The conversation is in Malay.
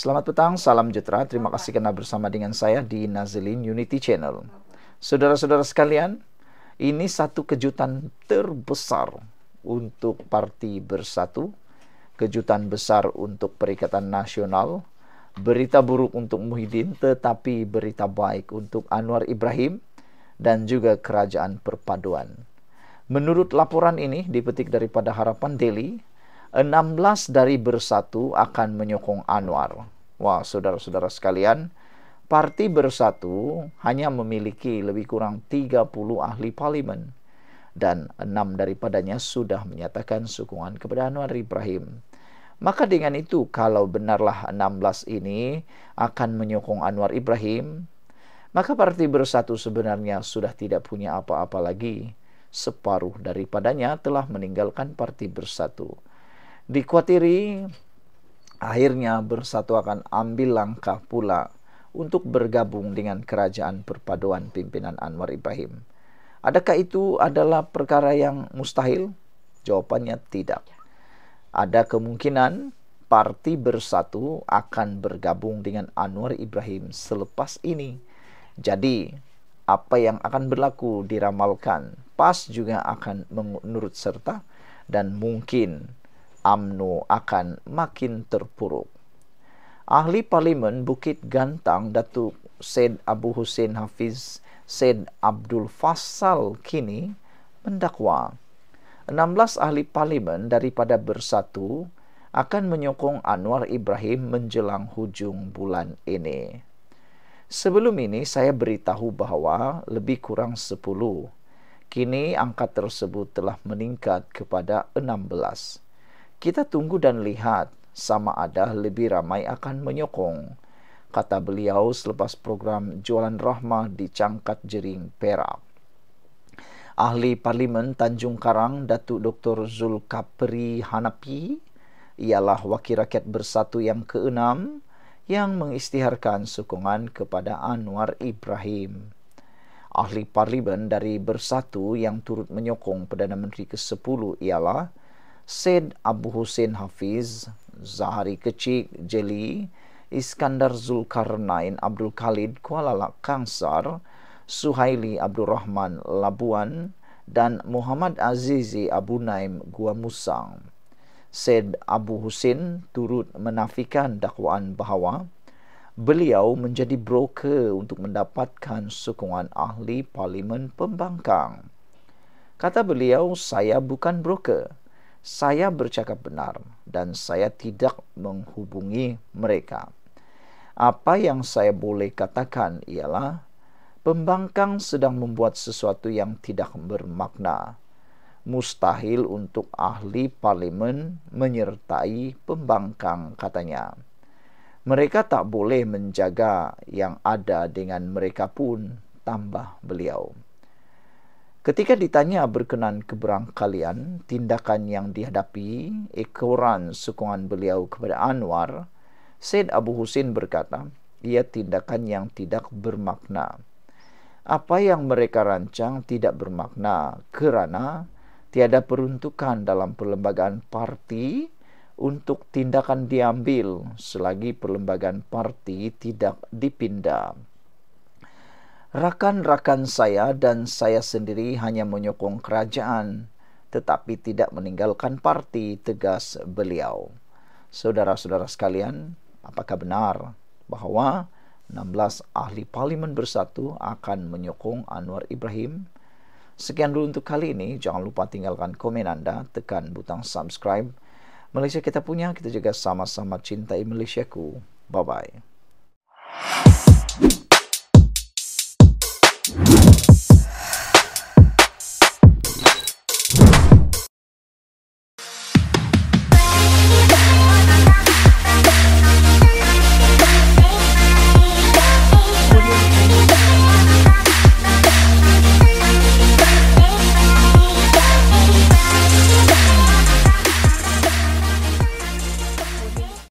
Selamat petang, salam jutra. Terima kasih kerana bersama dengan saya di Nazilin Unity Channel. Saudara-saudara sekalian, ini satu kejutan terbesar untuk Parti Bersatu, kejutan besar untuk Perikatan Nasional, berita buruk untuk Muhyiddin tetapi berita baik untuk Anwar Ibrahim dan juga Kerajaan Perpaduan. Menurut laporan ini dipetik daripada Harapan Daily, 16 dari bersatu akan menyokong Anwar. Wah, saudara-saudara sekalian, parti bersatu hanya memiliki lebih kurang 30 ahli parlimen dan enam daripadanya sudah menyatakan sokongan kepada Anwar Ibrahim. Maka dengan itu kalau benarlah 16 ini akan menyokong Anwar Ibrahim, maka parti bersatu sebenarnya sudah tidak punya apa-apa lagi. Separuh daripadanya telah meninggalkan parti bersatu dikhawatiri akhirnya bersatu akan ambil langkah pula untuk bergabung dengan kerajaan perpaduan pimpinan Anwar Ibrahim. Adakah itu adalah perkara yang mustahil? Jawabannya tidak. Ada kemungkinan parti bersatu akan bergabung dengan Anwar Ibrahim selepas ini. Jadi, apa yang akan berlaku diramalkan PAS juga akan menurut serta dan mungkin UMNO akan makin terpuruk. Ahli Parlimen Bukit Gantang Datuk Said Abu Hussein Hafiz Said Abdul Fasal kini mendakwa 16 ahli parlimen daripada Bersatu akan menyokong Anwar Ibrahim menjelang hujung bulan ini. Sebelum ini saya beritahu bahawa lebih kurang 10. Kini angka tersebut telah meningkat kepada 16 kita tunggu dan lihat sama ada lebih ramai akan menyokong. Kata beliau selepas program jualan rahmah di Cangkat Jering Perak. Ahli Parlimen Tanjung Karang, Datuk Dr. Zulkapri Hanapi, ialah wakil rakyat bersatu yang keenam yang mengistiharkan sokongan kepada Anwar Ibrahim. Ahli Parlimen dari Bersatu yang turut menyokong Perdana Menteri ke-10 ialah Said Abu Hussein Hafiz, Zahari Kecik, Jeli, Iskandar Zulkarnain, Abdul Khalid, Kuala Kangsar, Suhaili Abdul Rahman Labuan dan Muhammad Azizi Abu Naim Gua Musang. Said Abu Hussein turut menafikan dakwaan bahawa beliau menjadi broker untuk mendapatkan sokongan ahli parlimen pembangkang. Kata beliau, saya bukan broker saya bercakap benar dan saya tidak menghubungi mereka. Apa yang saya boleh katakan ialah pembangkang sedang membuat sesuatu yang tidak bermakna. Mustahil untuk ahli parlimen menyertai pembangkang, katanya. Mereka tak boleh menjaga yang ada dengan mereka pun, tambah beliau. Ketika ditanya berkenan keberangkalian, tindakan yang dihadapi, ekoran sokongan beliau kepada Anwar, Said Abu Husin berkata, ia tindakan yang tidak bermakna. Apa yang mereka rancang tidak bermakna kerana tiada peruntukan dalam perlembagaan parti untuk tindakan diambil selagi perlembagaan parti tidak dipindah rakan-rakan saya dan saya sendiri hanya menyokong kerajaan tetapi tidak meninggalkan parti tegas beliau. Saudara-saudara sekalian, apakah benar bahawa 16 ahli parlimen bersatu akan menyokong Anwar Ibrahim? Sekian dulu untuk kali ini. Jangan lupa tinggalkan komen anda, tekan butang subscribe. Malaysia kita punya, kita juga sama-sama cintai Malaysia ku. Bye-bye.